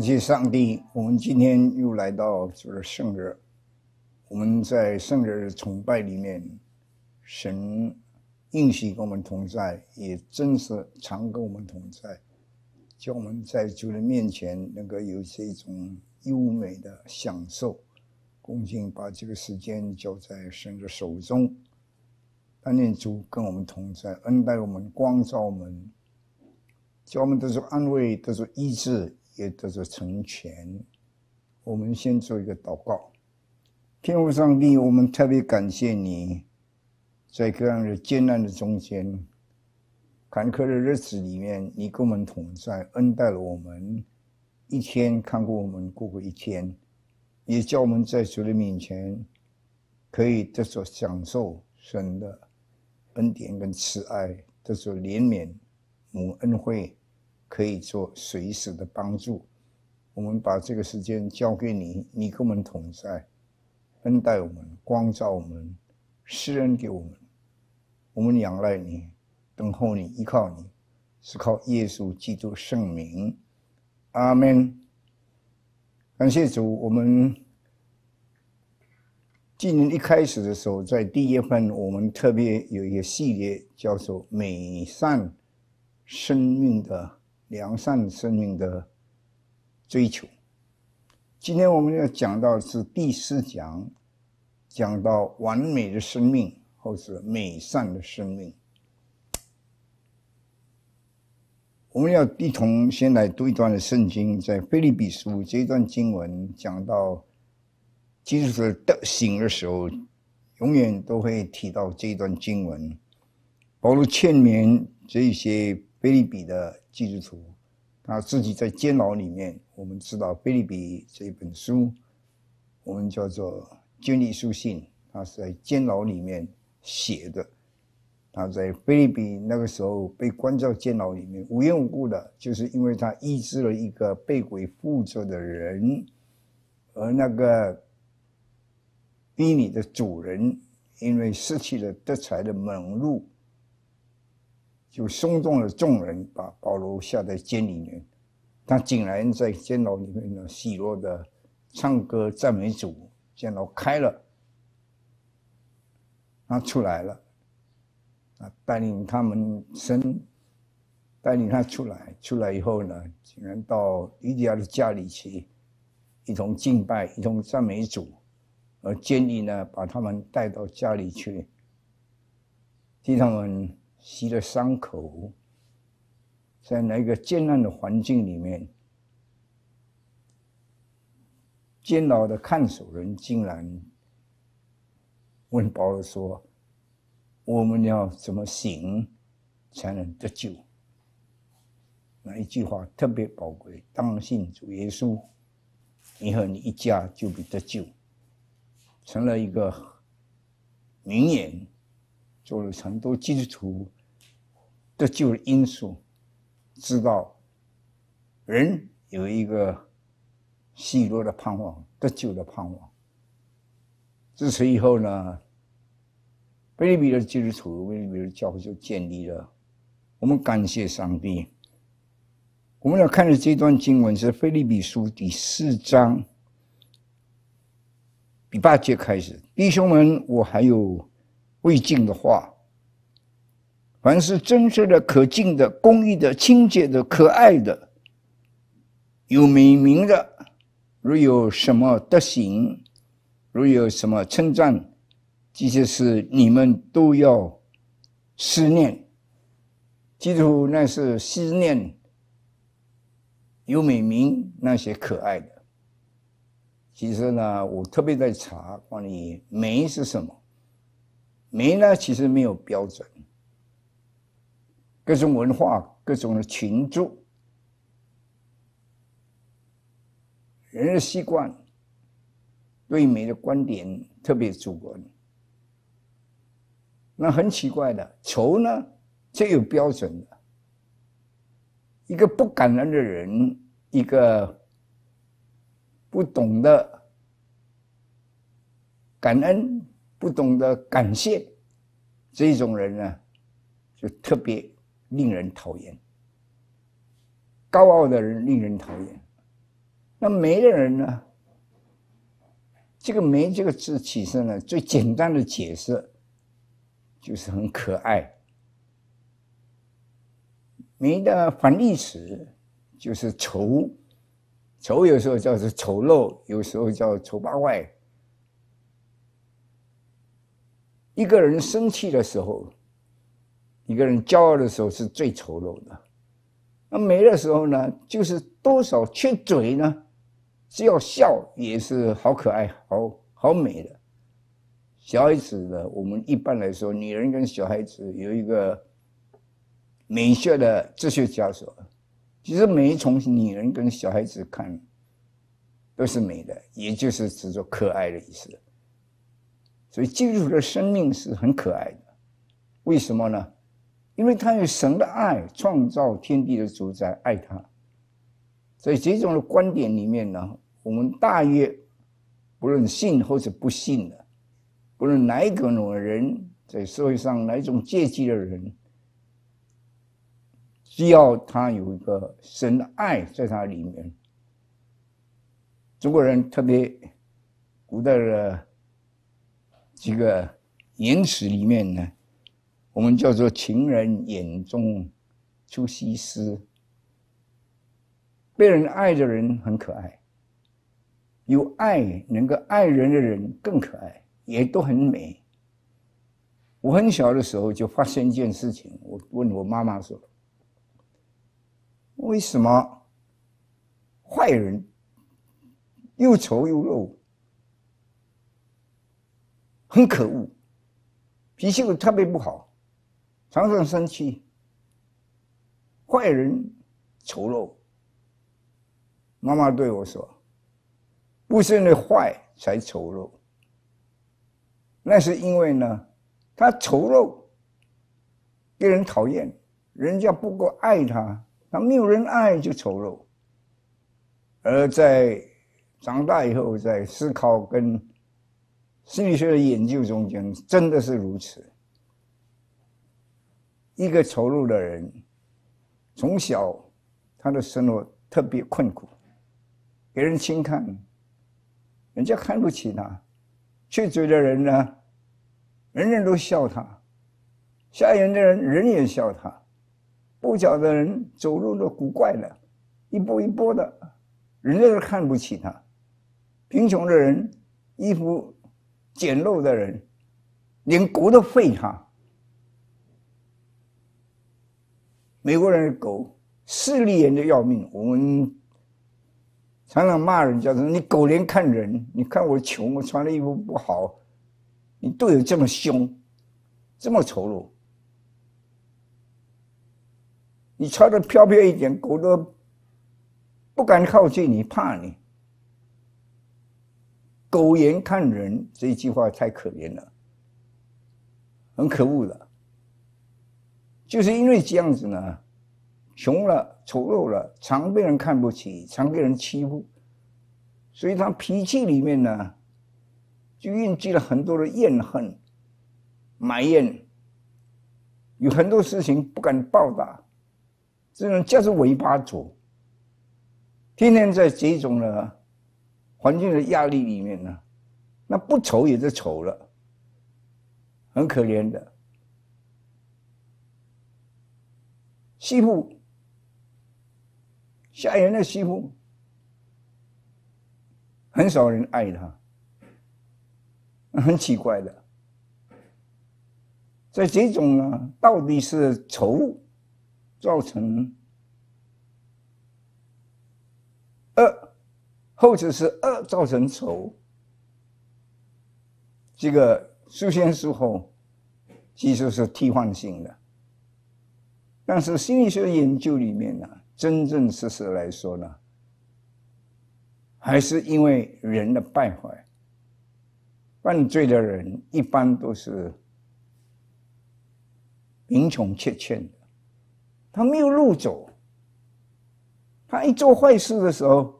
感谢上帝，我们今天又来到就是圣日。我们在圣日的崇拜里面，神应许跟我们同在，也真是常跟我们同在，叫我们在主的面前能够有这种优美的享受。恭敬把这个时间交在神的手中，但愿主跟我们同在，恩待我们，光照我们，叫我们得着安慰，得着医治。也叫做成全。我们先做一个祷告，天父上帝，我们特别感谢你，在这样的艰难的中间、坎坷的日子里面，你跟我们同在，恩待了我们，一天看过我们过过一天，也叫我们在主的面前可以得着享受神的恩典跟慈爱，得着怜悯、母恩惠。可以做随时的帮助。我们把这个时间交给你，你跟我们同在，恩待我们，光照我们，施恩给我们。我们仰赖你，等候你，依靠你，是靠耶稣基督圣名。阿门。感谢主，我们今年一开始的时候，在第一份，我们特别有一个系列，叫做“美善生命”的。良善生命的追求。今天我们要讲到的是第四讲，讲到完美的生命，或是美善的生命。我们要一同先来读一段的圣经，在《菲利比书》这一段经文讲到基督的德行的时候，永远都会提到这一段经文。保罗劝勉这些菲利比的。基督徒，他自己在监牢里面。我们知道《菲利比》这一本书，我们叫做《监狱书信》，他是在监牢里面写的。他在菲律宾那个时候被关在监牢里面，无缘无故的，就是因为他医治了一个被鬼附着的人，而那个逼你的主人，因为失去了得财的门路。就松动了众人，把保罗下在监里面，他竟然在监牢里面呢，喜乐的唱歌赞美主。监牢开了，他出来了，啊，带领他们生，带领他出来，出来以后呢，竟然到伊利亚的家里去，一同敬拜，一同赞美主，而监狱呢，把他们带到家里去，替他们。吸了伤口，在那个艰难的环境里面，监牢的看守人竟然问保罗说：“我们要怎么醒才能得救？”那一句话特别宝贵：“当信主耶稣，你和你一家就必得救。”成了一个名言。做了很多基督徒得救的因素，知道人有一个喜乐的盼望，得救的盼望。自此以后呢，菲律宾的基督徒，腓利比的教会就建立了。我们感谢上帝。我们要看的这段经文是《菲利比书》第四章第八节开始：“弟兄们，我还有。”未尽的话，凡是真实的、可敬的、公益的、清洁的、可爱的、有美名的，如有什么德行，如有什么称赞，这些是你们都要思念。记住，那是思念有美名那些可爱的。其实呢，我特别在查关于美是什么。美呢，其实没有标准，各种文化、各种的群族、人的习惯，对美的观点特别主观。那很奇怪的，愁呢最有标准的，一个不感恩的人，一个不懂得感恩。不懂得感谢，这种人呢，就特别令人讨厌。高傲的人令人讨厌，那没的人呢？这个“没”这个字，其实呢，最简单的解释就是很可爱。“没”的反义词就是“丑”，“丑”有时候叫做丑陋，有时候叫丑八怪。一个人生气的时候，一个人骄傲的时候是最丑陋的。那美的时候呢，就是多少缺嘴呢？只要笑也是好可爱、好好美的。小孩子呢，我们一般来说，女人跟小孩子有一个美学的哲学家说，其实美从女人跟小孩子看都是美的，也就是指着可爱的意思。所以，基徒的生命是很可爱的。为什么呢？因为他有神的爱，创造天地的主宰爱他。所以，这种的观点里面呢，我们大约不论信或者不信的，不论哪一个种人，在社会上哪一种阶级的人，只要他有一个神的爱在他里面，中国人特别，古代的。这个言辞里面呢，我们叫做“情人眼中出西施”。被人爱的人很可爱，有爱能够爱人的人更可爱，也都很美。我很小的时候就发生一件事情，我问我妈妈说：“为什么坏人又丑又肉？”很可恶，脾气特别不好，常常生气。坏人丑陋。妈妈对我说：“不是为坏才丑陋，那是因为呢，他丑陋，被人讨厌，人家不够爱他，他没有人爱就丑陋。”而在长大以后，在思考跟。心理学的研究中间真的是如此。一个丑陋的人，从小他的生活特别困苦，别人轻看，人家看不起他；却觉的人呢，人人都笑他；下眼的人人也笑他；不脚的人走路都古怪的，一波一波的，人家都看不起他；贫穷的人衣服。捡漏的人，连狗都废哈。美国人狗势利眼的要命，我们常常骂人家说：“你狗连看人，你看我穷，我穿的衣服不好，你都有这么凶，这么丑陋，你穿的飘飘一点，狗都不敢靠近你，怕你。”苟延看人这一句话太可怜了，很可恶了。就是因为这样子呢，穷了、丑陋了，常被人看不起，常被人欺负，所以他脾气里面呢，就蕴积了很多的怨恨、埋怨，有很多事情不敢报答，只能夹着尾巴走，天天在这种呢。环境的压力里面呢，那不愁也是愁了，很可怜的。西妇，下人的媳妇，很少人爱他，很奇怪的。在这种呢，到底是愁造成二。后者是恶造成仇。这个事先事后其实是替换性的。但是心理学研究里面呢，真真实实来说呢，还是因为人的败坏。犯罪的人一般都是贫穷缺欠，他没有路走，他一做坏事的时候。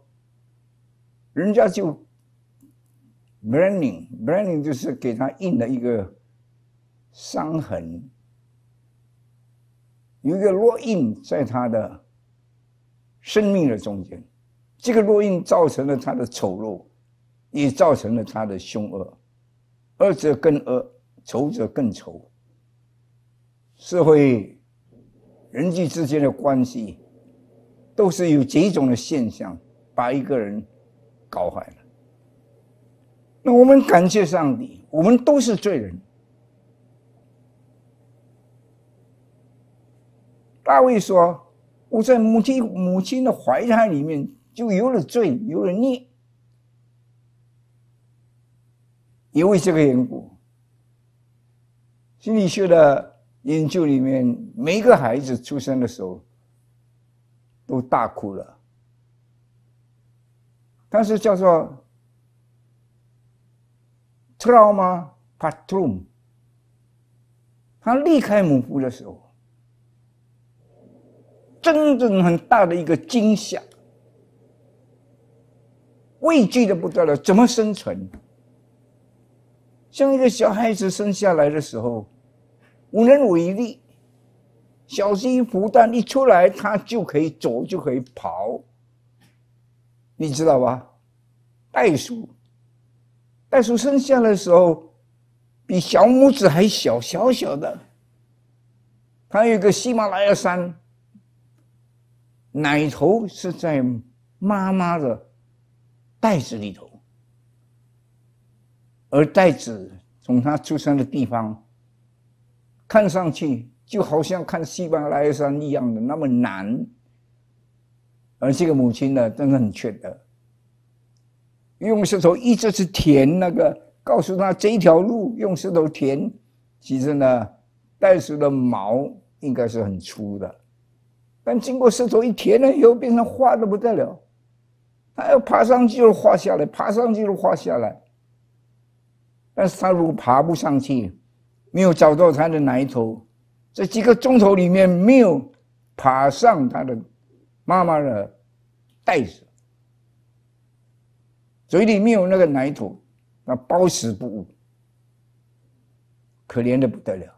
人家就 branding，branding 就是给他印了一个伤痕，有一个烙印在他的生命的中间。这个烙印造成了他的丑陋，也造成了他的凶恶。恶者更恶，仇者更仇，社会人际之间的关系，都是有几种的现象，把一个人。搞坏了。那我们感谢上帝，我们都是罪人。大卫说：“我在母亲母亲的怀胎里面就有了罪，有了孽。”因为这个缘故，心理学的研究里面，每一个孩子出生的时候都大哭了。他是叫做 Trauma p a t r m 他离开母腹的时候，真正很大的一个惊吓，畏惧的不得了，怎么生存？像一个小孩子生下来的时候，无能为力，小心孵蛋一出来，他就可以走，就可以跑。你知道吧？袋鼠，袋鼠生下来的时候比小拇指还小，小小的。它有一个喜马拉雅山，奶头是在妈妈的袋子里头，而袋子从它出生的地方，看上去就好像看喜马拉雅山一样的那么难。而这个母亲呢，真的很缺德，用石头一直是填那个，告诉他这一条路用石头填。其实呢，袋鼠的毛应该是很粗的，但经过石头一填了以后，变成滑的不得了。它要爬上去又滑下来，爬上去又滑下来。但是它如果爬不上去，没有找到它的奶头，这几个钟头里面没有爬上它的。妈妈的袋子，嘴里没有那个奶头，那包食不误，可怜的不得了。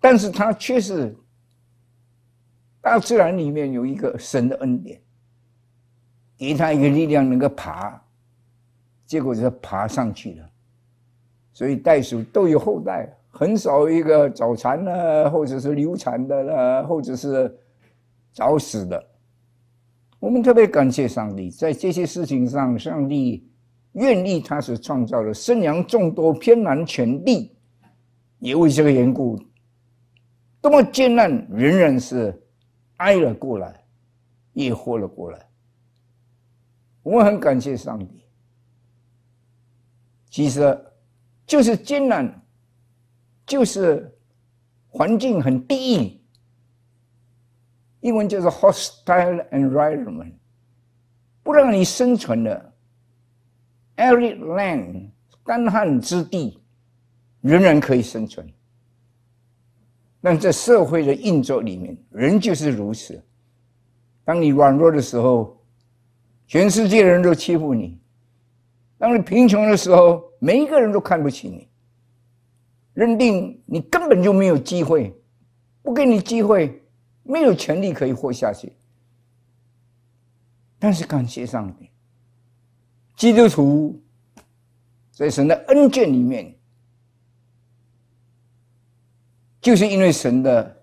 但是它却是大自然里面有一个神的恩典，给它一个力量能够爬，结果就爬上去了。所以袋鼠都有后代，很少一个早产的，或者是流产的了，或者是。早死的。我们特别感谢上帝，在这些事情上，上帝愿意他所创造的生养众多偏难全地，也为这个缘故，多么艰难，仍然是挨了过来，也活了过来。我很感谢上帝。其实，就是艰难，就是环境很低。英文就是 hostile environment，不让你生存的。Arid land，干旱之地，仍然可以生存。但在社会的运作里面，人就是如此。当你软弱的时候，全世界人都欺负你；当你贫穷的时候，每一个人都看不起你，认定你根本就没有机会，不给你机会。没有权利可以活下去，但是感谢上帝，基督徒在神的恩眷里面，就是因为神的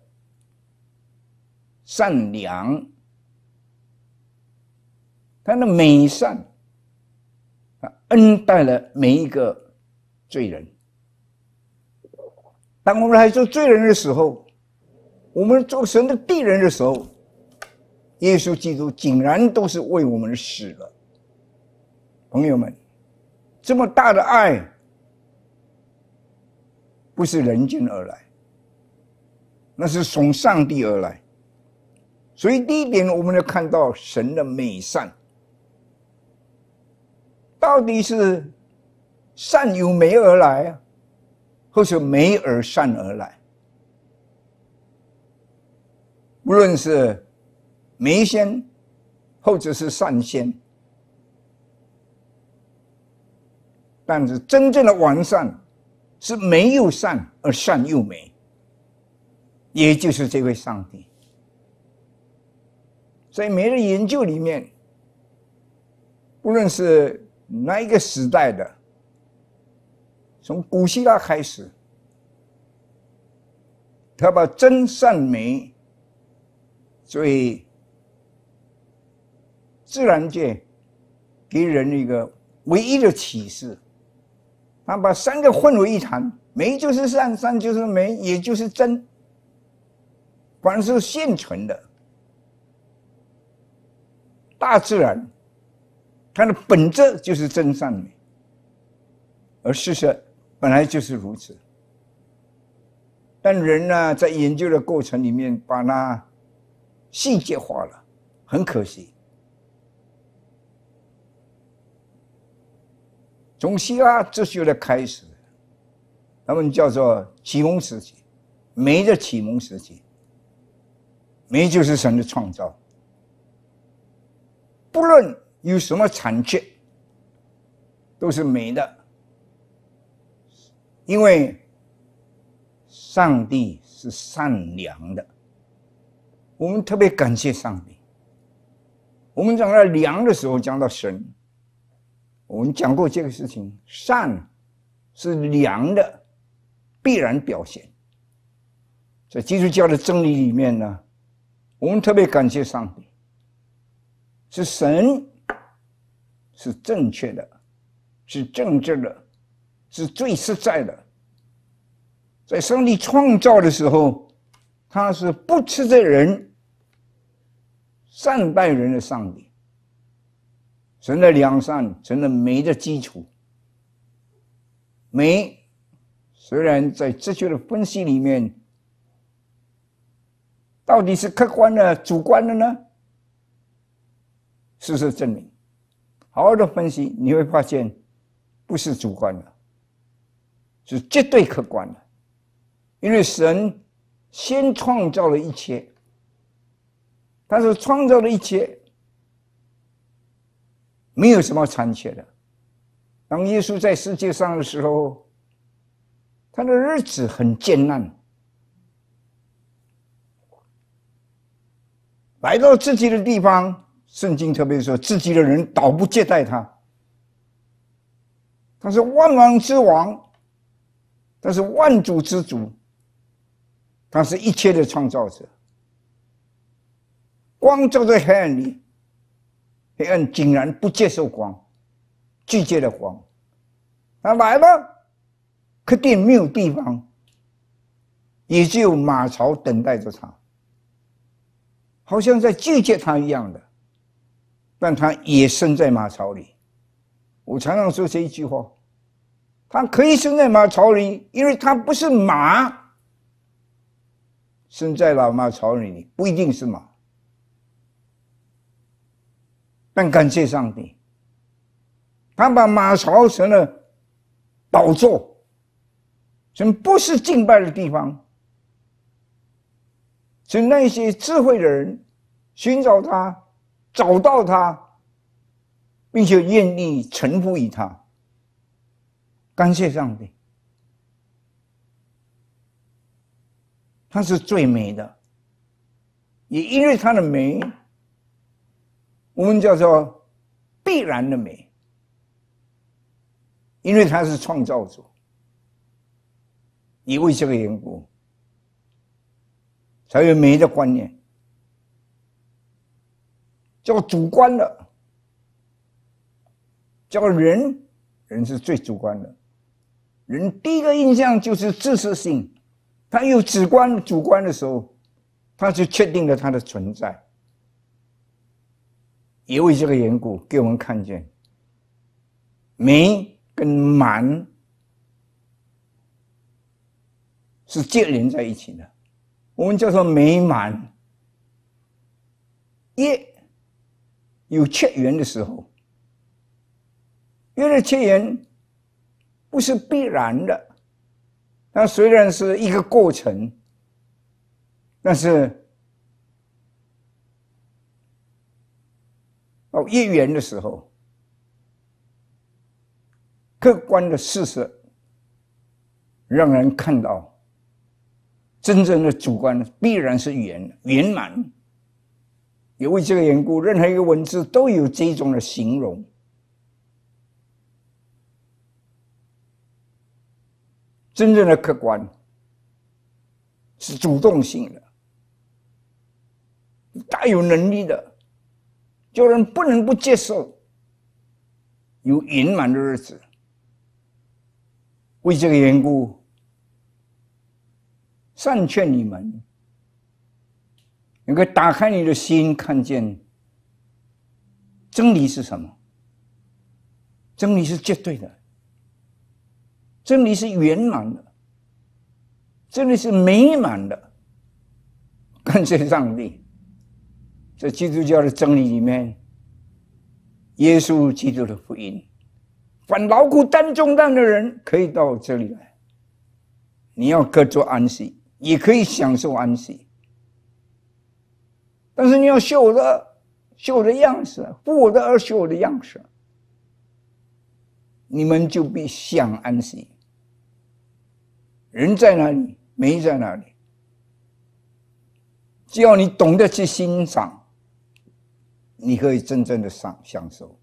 善良，他的美善，他恩待了每一个罪人。当我们还做罪人的时候。我们做神的敌人的时候，耶稣基督竟然都是为我们死了。朋友们，这么大的爱，不是人间而来，那是从上帝而来。所以第一点，我们要看到神的美善，到底是善由美而来啊，或者美而善而来？无论是美仙，或者是善仙，但是真正的完善是没有善而善又美，也就是这位上帝。在美的研究里面，不论是哪一个时代的，从古希腊开始，他把真善美。所以，自然界给人一个唯一的启示：，他把三个混为一谈，美就是善，善就是美，也就是真，凡是现存的，大自然，它的本质就是真善美，而事实本来就是如此。但人呢，在研究的过程里面，把它。细节化了，很可惜。从希腊哲学的开始，他们叫做启蒙时期，美的启蒙时期，美就是神的创造，不论有什么惨剧，都是美的，因为上帝是善良的。我们特别感谢上帝。我们讲到良的时候，讲到神，我们讲过这个事情，善是良的必然表现。在基督教的真理里面呢，我们特别感谢上帝，是神是正确的，是正直的，是最实在的。在上帝创造的时候。他是不吃的人、善待人的上帝。神的良善，成了美的基础。美，虽然在哲学的分析里面，到底是客观的、主观的呢？事实证明，好好的分析，你会发现，不是主观的，是绝对客观的，因为神。先创造了一切，但是创造了一切，没有什么残缺的。当耶稣在世界上的时候，他的日子很艰难，来到自己的地方，圣经特别说，自己的人倒不接待他。他是万王之王，他是万主之主。他是一切的创造者。光照在黑暗里，黑暗竟然不接受光，拒绝了光。他来了，肯定没有地方，也只有马槽等待着他，好像在拒绝他一样的。但他也生在马槽里。我常常说这一句话：他可以生在马槽里，因为他不是马。生在老嘛朝里，不一定是马，但感谢上帝，他把马槽成了宝座，成不是敬拜的地方，成那些智慧的人寻找他，找到他，并且愿意臣服于他，感谢上帝。它是最美的，也因为它的美，我们叫做必然的美，因为它是创造者，因为这个缘故，才有美的观念，叫主观的，叫人，人是最主观的，人第一个印象就是自私性。他有主观主观的时候，他就确定了它的存在。也为这个缘故，给我们看见，没跟满是接连在一起的。我们叫做美满。业有切缘的时候，因为切缘不是必然的。那虽然是一个过程，但是到一元的时候，客观的事实让人看到真正的主观必然是圆圆满。也为这个缘故，任何一个文字都有这种的形容。真正的客观是主动性的，大有能力的，叫人不能不接受有圆满的日子。为这个缘故，善劝你们，能够打开你的心，看见真理是什么。真理是绝对的。真理是圆满的，真理是美满的，感谢上帝，在基督教的真理里面，耶稣基督的福音，凡牢固担重担的人可以到这里来。你要各做安息，也可以享受安息，但是你要秀我的，秀我的样式，活我的而秀我的样式，你们就必享安息。人在哪里，美在哪里？只要你懂得去欣赏，你可以真正的享享受。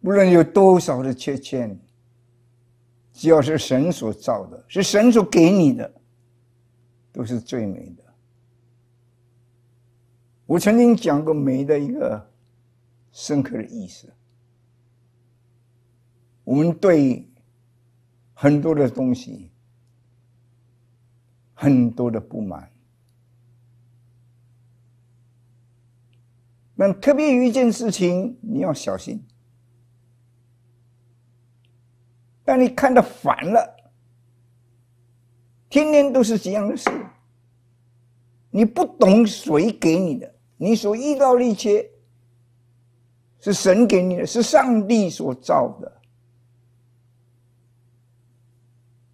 无论有多少的缺陷，只要是神所造的，是神所给你的，都是最美的。我曾经讲过美的一个深刻的意思，我们对。很多的东西，很多的不满。那特别有一件事情，你要小心。当你看到烦了，天天都是这样的事，你不懂谁给你的，你所遇到的一切是神给你的，是上帝所造的。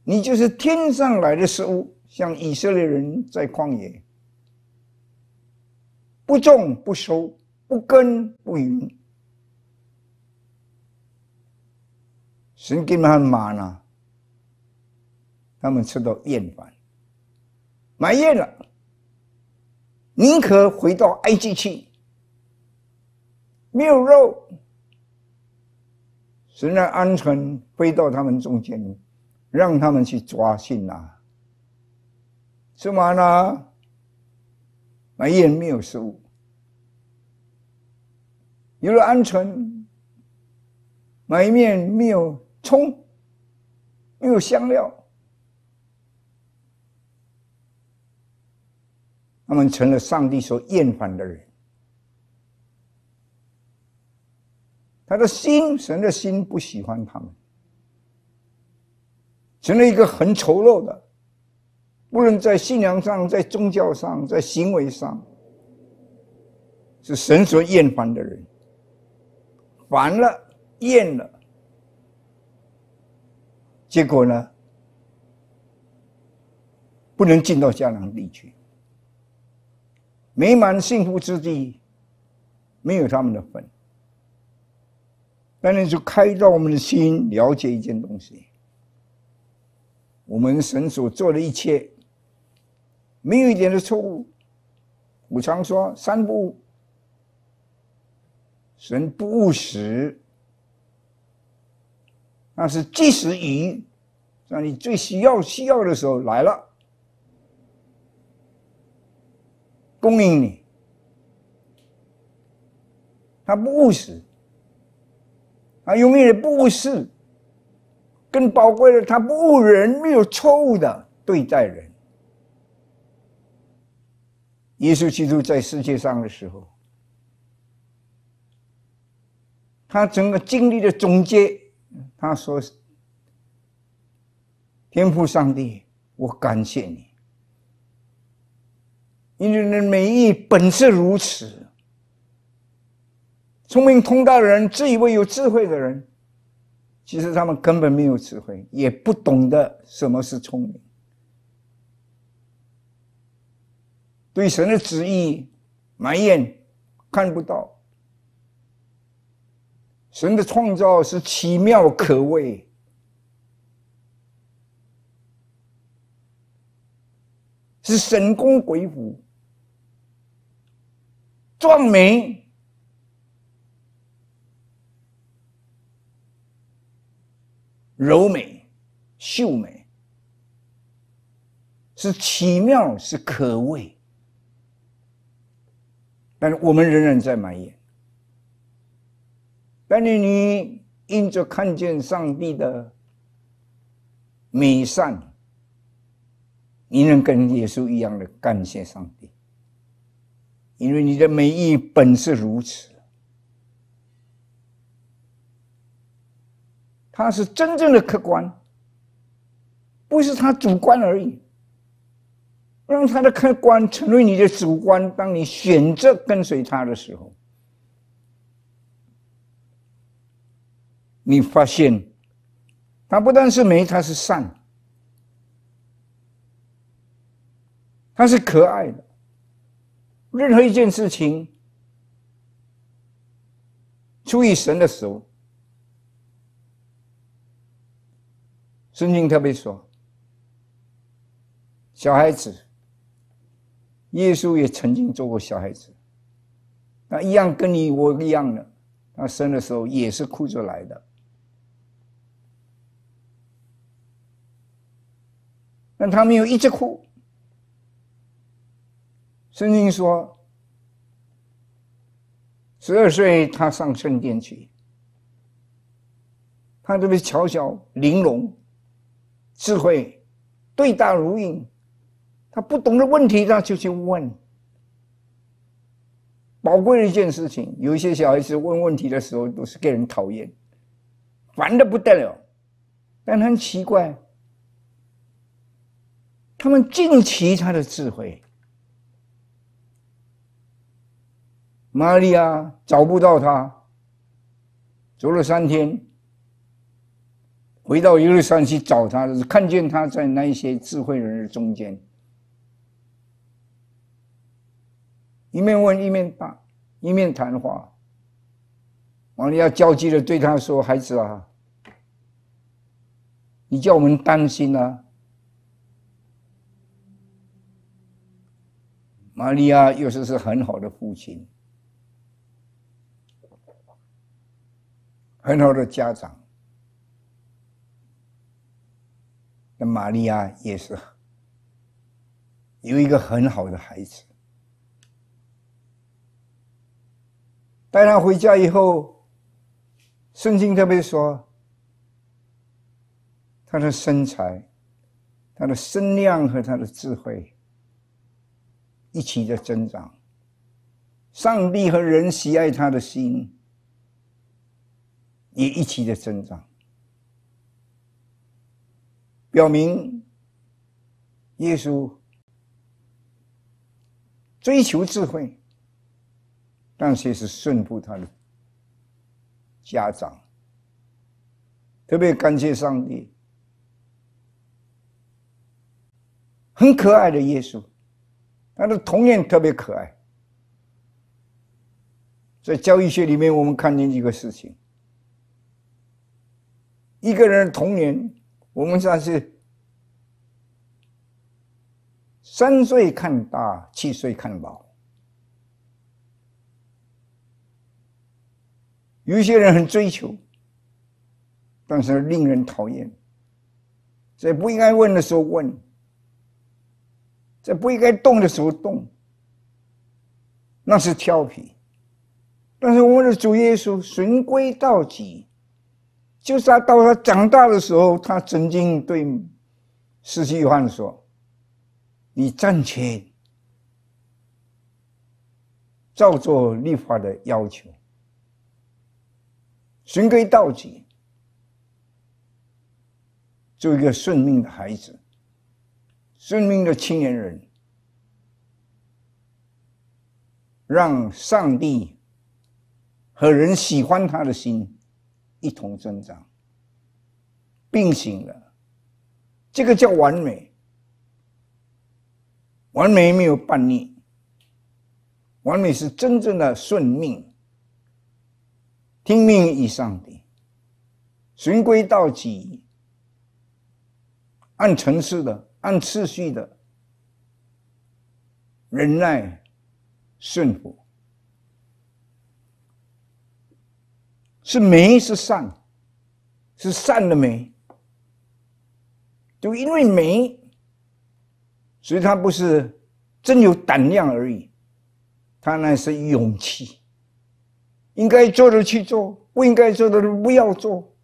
你就是天上来的食物，像以色列人在旷野，不种不收，不耕不耘，神给他们麻呢，他们吃到厌烦，埋怨了，宁可回到埃及去，没有肉，神让鹌鹑飞到他们中间。让他们去抓信呐，吃完了，买人没有食物，有了鹌鹑，买面没有葱，没有香料，他们成了上帝所厌烦的人。他的心，神的心不喜欢他们。成了一个很丑陋的，不论在信仰上、在宗教上、在行为上，是神所厌烦的人，烦了、厌了，结果呢，不能进到迦南地区，美满幸福之地，没有他们的份。但是就开到我们的心，了解一件东西。我们神所做的一切，没有一点的错误。我常说三不：神不务实，那是即时雨，让你最需要需要的时候来了，供应你。他不务实，他永远不务实。更宝贵的，他不误人，没有错误的对待人。耶稣基督在世界上的时候，他整个经历的总结，他说：“天赋上帝，我感谢你，因为的美意本是如此。聪明通达的人，自以为有智慧的人。”其实他们根本没有智慧，也不懂得什么是聪明。对神的旨意埋怨，看不到神的创造是奇妙可畏，是神工鬼斧，壮美。柔美、秀美，是奇妙，是可畏，但是我们仍然在埋怨。但是你因着看见上帝的美善，你能跟耶稣一样的感谢上帝，因为你的美意本是如此。他是真正的客观，不是他主观而已。让他的客观成为你的主观，当你选择跟随他的时候，你发现他不但是美，他是善，他是可爱的。任何一件事情出于神的时候。圣经特别说，小孩子，耶稣也曾经做过小孩子，他一样跟你我一样的，他生的时候也是哭着来的，但他没有一直哭。圣经说，十二岁他上圣殿去，他特别巧小玲珑。智慧对答如影，他不懂的问题，他就去问。宝贵的一件事情，有一些小孩子问问题的时候，都是给人讨厌，烦的不得了。但很奇怪，他们尽其他的智慧。玛利亚找不到他，走了三天。回到耶路撒冷去找他的看见他在那一些智慧人的中间，一面问一面打，一面谈话。玛利亚焦急的对他说：“孩子啊，你叫我们担心啊！”玛利亚又是是很好的父亲，很好的家长。那玛利亚也是有一个很好的孩子，带他回家以后，圣经特别说，他的身材、他的身量和他的智慧一起的增长，上帝和人喜爱他的心也一起的增长。表明，耶稣追求智慧，但却是顺服他的家长。特别感谢上帝，很可爱的耶稣，他的童年特别可爱。在教育学里面，我们看见一个事情：一个人的童年。我们算是三岁看大，七岁看老。有些人很追求，但是令人讨厌。在不应该问的时候问，在不应该动的时候动，那是调皮。但是我们的主耶稣循规蹈矩。就是他到他长大的时候，他曾经对释七牟说：“你暂且照做立法的要求，循规蹈矩，做一个顺命的孩子，顺命的青年人，让上帝和人喜欢他的心。”一同增长，并行了，这个叫完美。完美没有叛逆，完美是真正的顺命，听命于上帝，循规蹈矩，按程序的，按次序的，忍耐，顺服。是美，是善，是善的美。就因为美，所以他不是真有胆量而已，他那是勇气。应该做的去做，不应该做的不要做，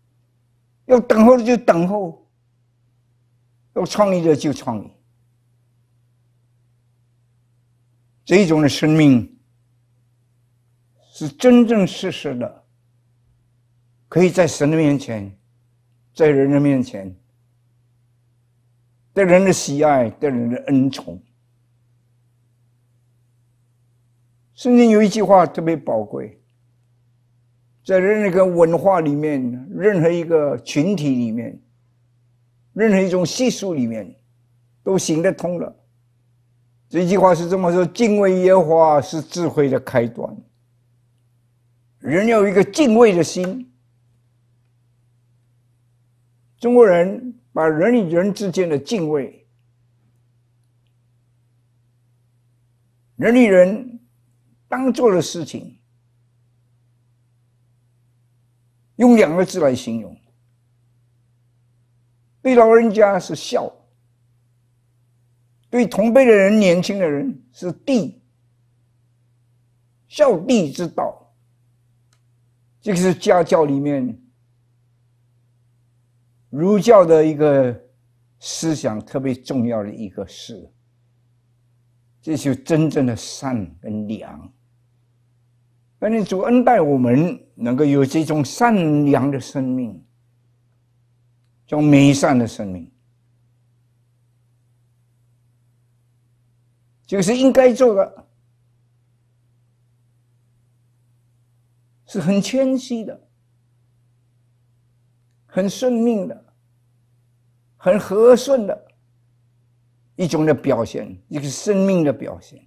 要等候的就等候，要创意的就创意。这种的生命是真正实实的。可以在神的面前，在人的面前，对人的喜爱，对人的恩宠，甚至有一句话特别宝贵。在任何一个文化里面，任何一个群体里面，任何一种习俗里面，都行得通了。这句话是这么说：敬畏耶华是智慧的开端。人要有一个敬畏的心。中国人把人与人之间的敬畏、人与人当做的事情，用两个字来形容：对老人家是孝，对同辈的人、年轻的人是弟，孝弟之道，这个是家教里面。儒教的一个思想特别重要的一个事，就是真正的善跟良。那你主恩待我们，能够有这种善良的生命，这种美善的生命，就是应该做的，是很谦虚的。很顺命的，很和顺的一种的表现，一个生命的表现。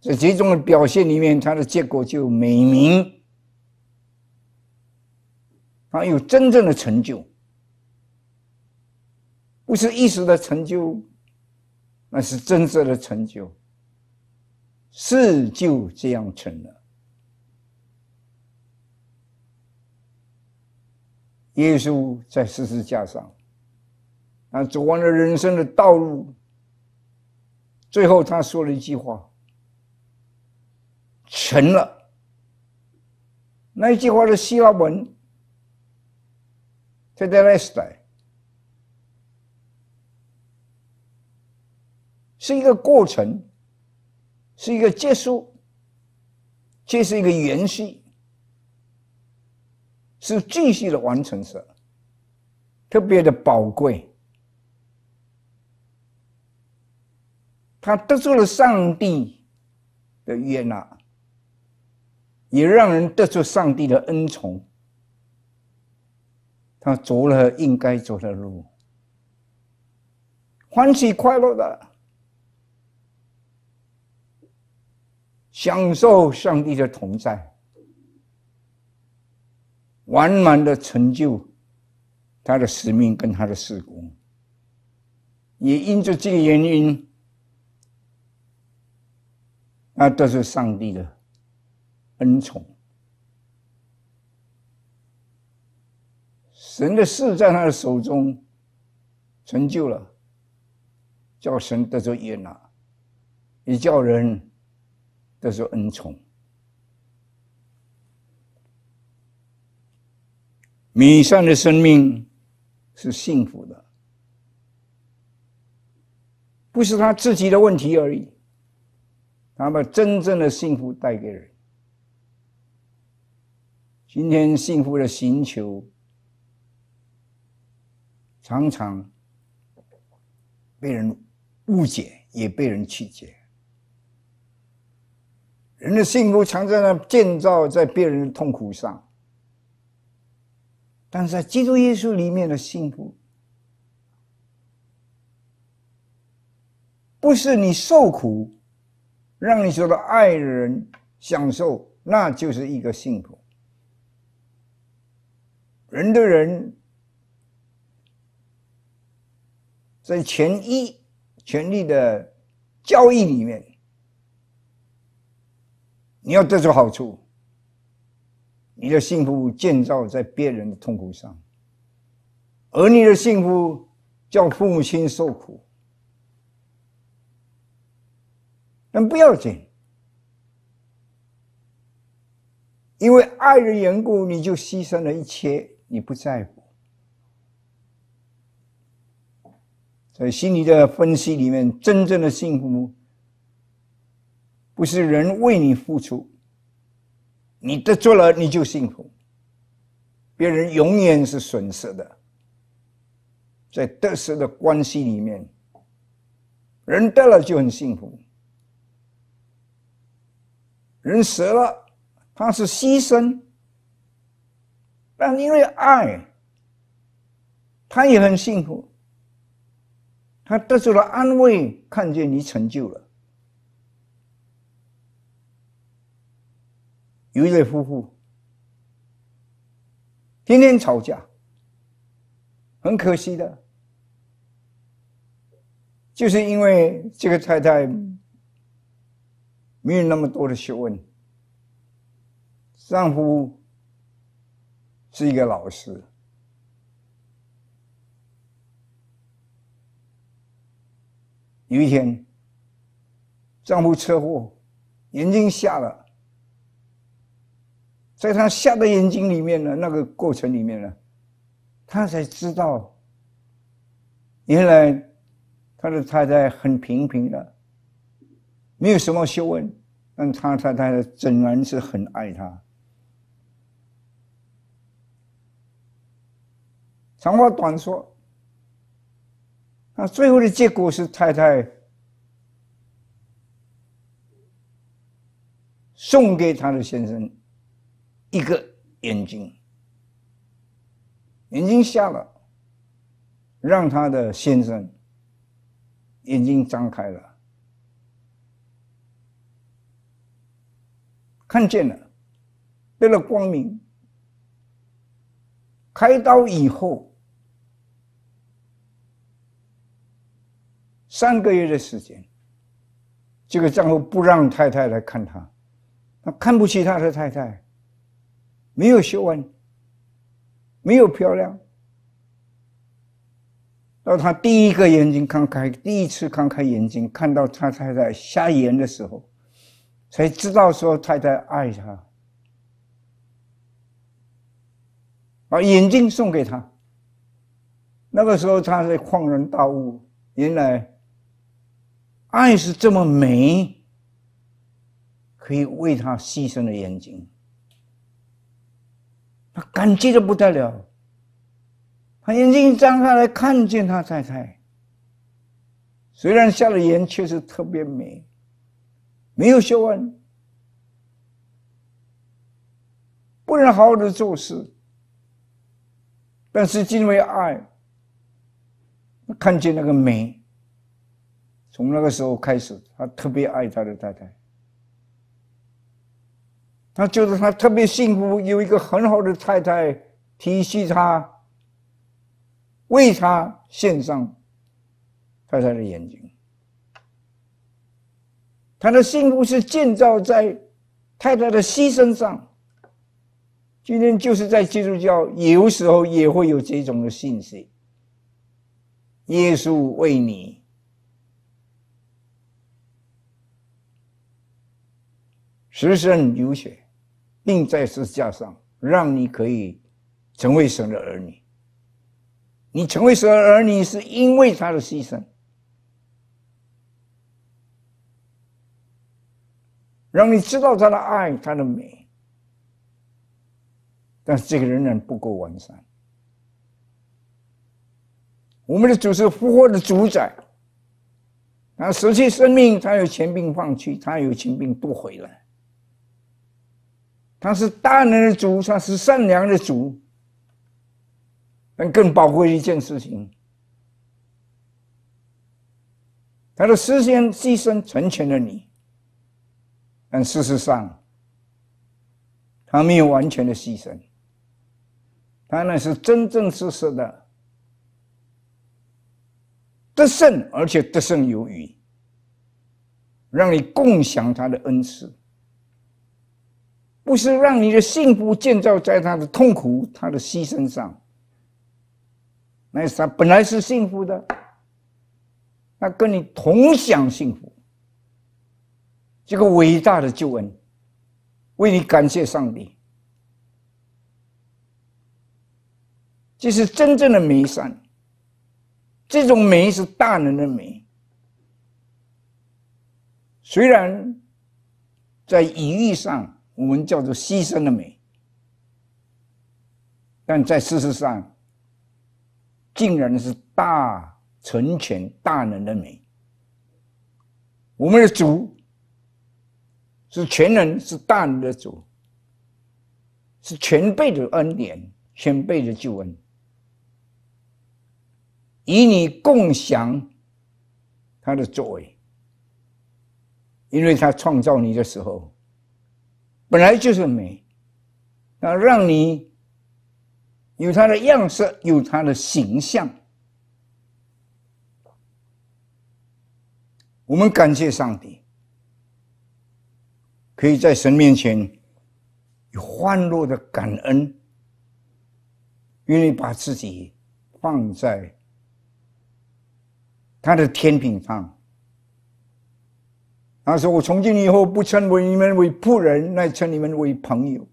在这种的表现里面，它的结果就美名，还有真正的成就，不是一时的成就，那是真正的成就，事就这样成了。耶稣在十字架上，啊，走完了人生的道路。最后他说了一句话：“成了。”那一句话的希腊文，在在那时代是一个过程，是一个结束，这是一个延续。是继续的完成者，特别的宝贵。他得著了上帝的悦纳，也让人得著上帝的恩宠。他走了应该走的路，欢喜快乐的，享受上帝的同在。完满的成就，他的使命跟他的事工，也因着这个原因，那都是上帝的恩宠。神的事在他的手中成就了，叫神得着接纳，也叫人得着恩宠。弥散的生命是幸福的，不是他自己的问题而已。他把真正的幸福带给人。今天幸福的寻求常常被人误解，也被人曲解。人的幸福常在那建造在别人的痛苦上。但是在基督耶稣里面的幸福，不是你受苦，让你受到爱的人享受，那就是一个幸福。人的人，在权益、权利的交易里面，你要得出好处。你的幸福建造在别人的痛苦上，而你的幸福叫父母亲受苦，但不要紧，因为爱的缘故，你就牺牲了一切，你不在乎。在心理的分析里面，真正的幸福不是人为你付出。你得罪了，你就幸福；别人永远是损失的。在得失的关系里面，人得了就很幸福；人死了，他是牺牲，但因为爱，他也很幸福。他得出了安慰，看见你成就了。有一对夫妇，天天吵架，很可惜的，就是因为这个太太没有那么多的学问，丈夫是一个老师。有一天，丈夫车祸，眼睛瞎了。在他瞎的眼睛里面呢，那个过程里面呢，他才知道，原来他的太太很平平的，没有什么学问，但他太太仍然是很爱他。长话短说，那最后的结果是太太送给他的先生。一个眼睛，眼睛瞎了，让他的先生眼睛张开了，看见了，为了光明，开刀以后三个月的时间，这个丈夫不让太太来看他，他看不起他的太太。没有学问，没有漂亮。到他第一个眼睛看开，第一次看开眼睛，看到他太太瞎眼的时候，才知道说太太爱他，把眼睛送给他。那个时候他是恍然大悟，原来爱是这么美，可以为他牺牲的眼睛。他感激的不得了。他眼睛一张开来看见他太太，虽然下了盐确实特别美。没有学问，不能好好的做事，但是因为爱，看见那个美，从那个时候开始，他特别爱他的太太。他就是他特别幸福，有一个很好的太太，提携他，为他献上太太的眼睛。他的幸福是建造在太太的牺牲上。今天就是在基督教，有时候也会有这种的信息：耶稣为你流血。并在十字架上，让你可以成为神的儿女。你成为神的儿女，是因为他的牺牲，让你知道他的爱，他的美。但是这个仍然不够完善。我们的主是复活的主宰，他舍弃生命，他有钱病放弃，他有全病夺回来。他是大人的主，他是善良的主，但更宝贵一件事情，他的事先牺牲成全了你，但事实上，他没有完全的牺牲，他那是真真实实的得胜，而且得胜有余，让你共享他的恩赐。不是让你的幸福建造在他的痛苦、他的牺牲上，那是他本来是幸福的，他跟你同享幸福，这个伟大的救恩，为你感谢上帝。这是真正的美善，这种美是大能的美，虽然在语义上。我们叫做牺牲的美，但在事实上，竟然是大成全大能的美。我们的主是全能，是大能的主，是前辈的恩典，前辈的救恩，与你共享他的作为，因为他创造你的时候。本来就是美，啊，让你有它的样式，有它的形象。我们感谢上帝，可以在神面前有欢乐的感恩，愿意把自己放在他的天平上。他说：“我从今以后不称为你们为仆人，乃称你们为朋友。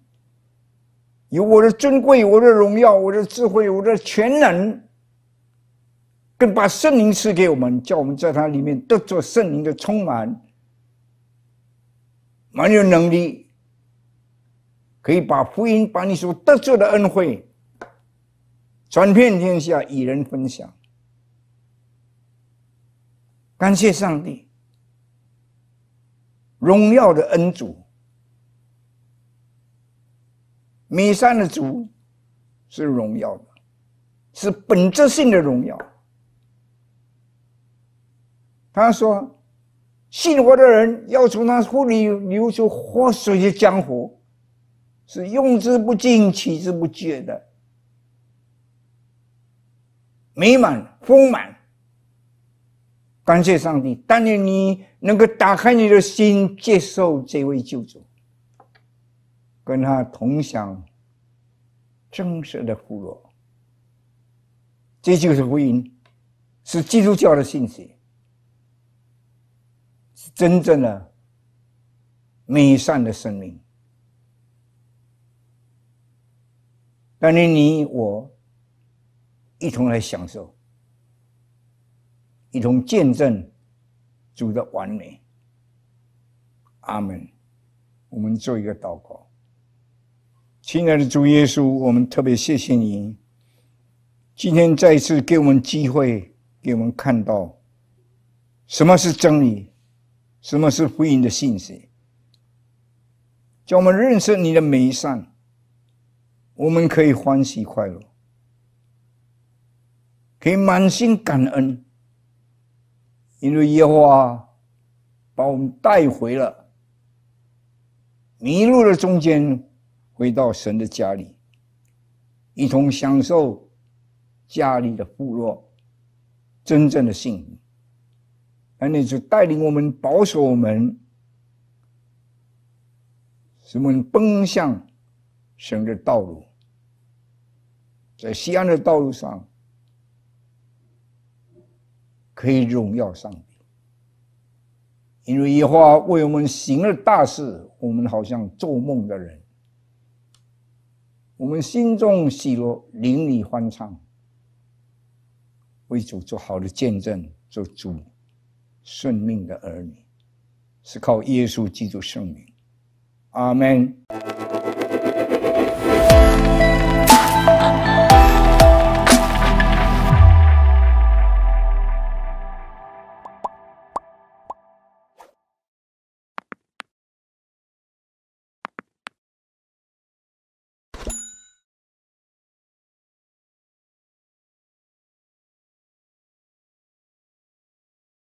有我的尊贵，我的荣耀，我的智慧，我的全能，更把圣灵赐给我们，叫我们在他里面得着圣灵的充满，蛮有能力，可以把福音、把你所得着的恩惠传遍天下，与人分享。感谢上帝。”荣耀的恩主，弥山的主是荣耀的，是本质性的荣耀。他说：“信我的人，要从他腹里流出活水的江湖，是用之不尽、取之不竭的，美满、丰满。”感谢上帝，但愿你能够打开你的心，接受这位救主，跟他同享真实的福乐。这就是福音，是基督教的信息，是真正的美善的生命。但愿你我一同来享受。一同见证主的完美，阿门。我们做一个祷告。亲爱的主耶稣，我们特别谢谢您，今天再次给我们机会，给我们看到什么是真理，什么是福音的信息，叫我们认识你的美善，我们可以欢喜快乐，可以满心感恩。因为耶和华把我们带回了迷路的中间，回到神的家里，一同享受家里的部落真正的幸福。而你就带领我们，保守我们，使我们奔向神的道路，在西安的道路上。可以荣耀上帝，因为耶和华为我们行了大事，我们好像做梦的人，我们心中喜乐，邻里欢畅，为主做好的见证，做主顺命的儿女，是靠耶稣基督圣名。阿门。